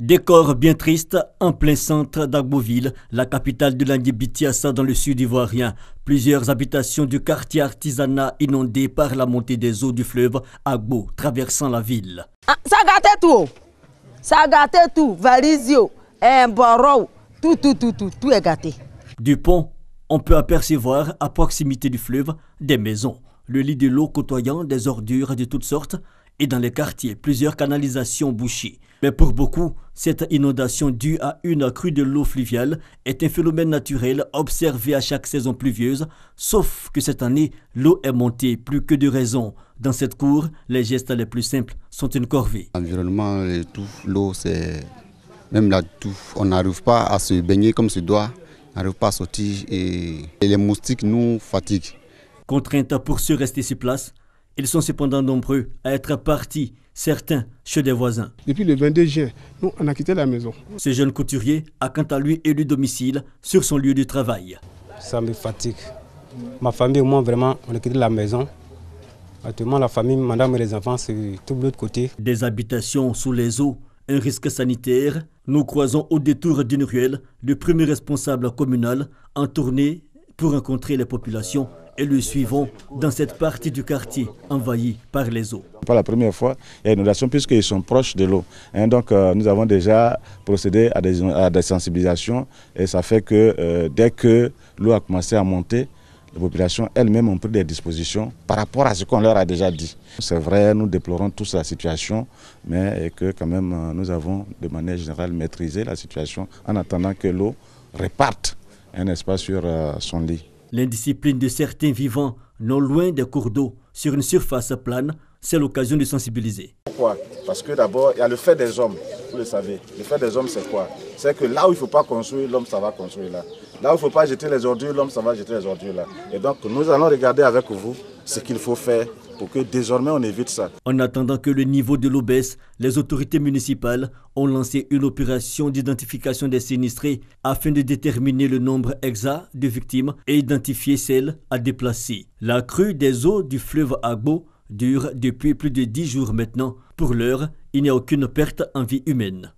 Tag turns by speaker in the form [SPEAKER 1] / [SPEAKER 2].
[SPEAKER 1] Décor bien triste en plein centre d'Agboville, la capitale de l'Angibitiassa dans le sud ivoirien. Plusieurs habitations du quartier artisanat inondées par la montée des eaux du fleuve Agbo traversant la ville.
[SPEAKER 2] Ah, ça gâté tout. Ça gâté tout. Valizio, tout, tout, tout, tout, tout est gâté.
[SPEAKER 1] Du pont, on peut apercevoir à proximité du fleuve des maisons. Le lit de l'eau côtoyant des ordures de toutes sortes, et dans les quartiers, plusieurs canalisations bouchées. Mais pour beaucoup, cette inondation due à une crue de l'eau fluviale est un phénomène naturel observé à chaque saison pluvieuse, sauf que cette année, l'eau est montée plus que de raison. Dans cette cour, les gestes les plus simples sont une corvée.
[SPEAKER 2] L'environnement, l'eau, c'est même là tout, On n'arrive pas à se baigner comme se doit, on n'arrive pas à sortir et... et les moustiques nous fatiguent.
[SPEAKER 1] Contrainte pour se rester sur place, ils sont cependant nombreux à être partis, certains chez des voisins. Depuis le 22 juin, nous, on a quitté la maison. Ce jeune couturier a quant à lui élu domicile sur son lieu de travail. Ça me fatigue. Ma famille, moi, vraiment, on a quitté la maison. Actuellement, la famille, madame et les enfants, c'est tout de l'autre côté. Des habitations sous les eaux, un risque sanitaire. Nous croisons au détour d'une ruelle le premier responsable communal en tournée pour rencontrer les populations et le suivons dans cette partie du quartier envahie par les eaux.
[SPEAKER 2] Pas la première fois, et nous a puisqu'ils sont proches de l'eau. Hein. donc euh, nous avons déjà procédé à des, sensibilisations et ça fait que euh, dès que l'eau a commencé à monter, les populations elles-mêmes ont pris des dispositions par rapport à ce qu'on leur a déjà dit. C'est vrai, nous déplorons tous la situation, mais que quand même euh, nous avons de manière générale maîtrisé la situation en attendant que l'eau reparte un hein, espace sur son lit. L'indiscipline de certains vivants,
[SPEAKER 1] non loin des cours d'eau, sur une surface plane, c'est l'occasion de sensibiliser.
[SPEAKER 2] Pourquoi Parce que d'abord, il y a le fait des hommes, vous le savez. Le fait des hommes, c'est quoi C'est que là où il ne faut pas construire, l'homme, ça va construire là. Là où il ne faut pas jeter les ordures, l'homme, ça va jeter les ordures là. Et donc, nous allons regarder avec vous ce qu'il faut faire pour que désormais on évite ça.
[SPEAKER 1] En attendant que le niveau de l'eau baisse, les autorités municipales ont lancé une opération d'identification des sinistrés afin de déterminer le nombre exact de victimes et identifier celles à déplacer. La crue des eaux du fleuve Agbo dure depuis plus de dix jours maintenant. Pour l'heure, il n'y a aucune perte en vie humaine.